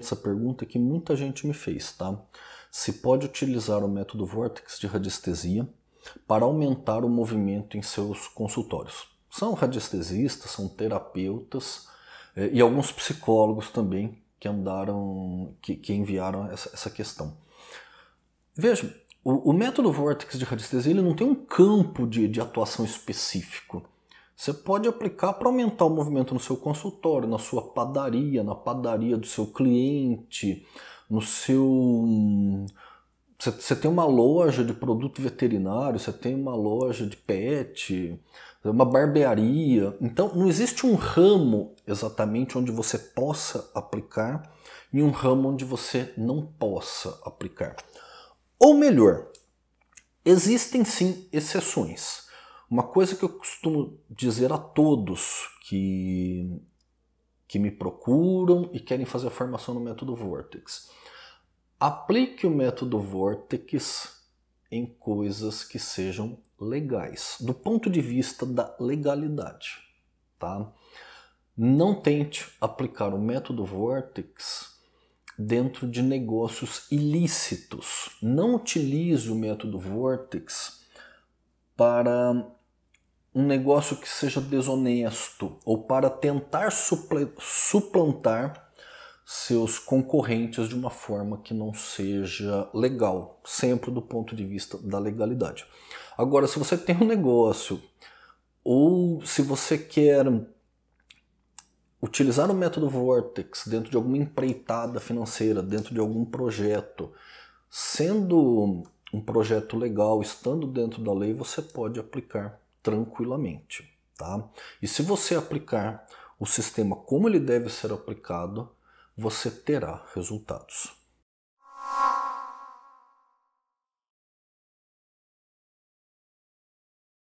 essa pergunta que muita gente me fez, tá? Se pode utilizar o método Vortex de radiestesia para aumentar o movimento em seus consultórios. São radiestesistas, são terapeutas eh, e alguns psicólogos também que andaram, que, que enviaram essa, essa, questão. Veja, o, o método Vortex de radiestesia ele não tem um campo de, de atuação específico. Você pode aplicar para aumentar o movimento no seu consultório, na sua padaria, na padaria do seu cliente, no seu. Você tem uma loja de produto veterinário, você tem uma loja de pet, uma barbearia. Então, não existe um ramo exatamente onde você possa aplicar e um ramo onde você não possa aplicar. Ou melhor, existem sim exceções. Uma coisa que eu costumo dizer a todos que, que me procuram e querem fazer a formação no método Vortex. Aplique o método Vortex em coisas que sejam legais, do ponto de vista da legalidade. Tá? Não tente aplicar o método Vortex dentro de negócios ilícitos. Não utilize o método Vortex para um negócio que seja desonesto ou para tentar suplantar seus concorrentes de uma forma que não seja legal, sempre do ponto de vista da legalidade. Agora, se você tem um negócio ou se você quer utilizar o método Vortex dentro de alguma empreitada financeira, dentro de algum projeto, sendo um projeto legal, estando dentro da lei, você pode aplicar tranquilamente. Tá? E se você aplicar o sistema como ele deve ser aplicado, você terá resultados.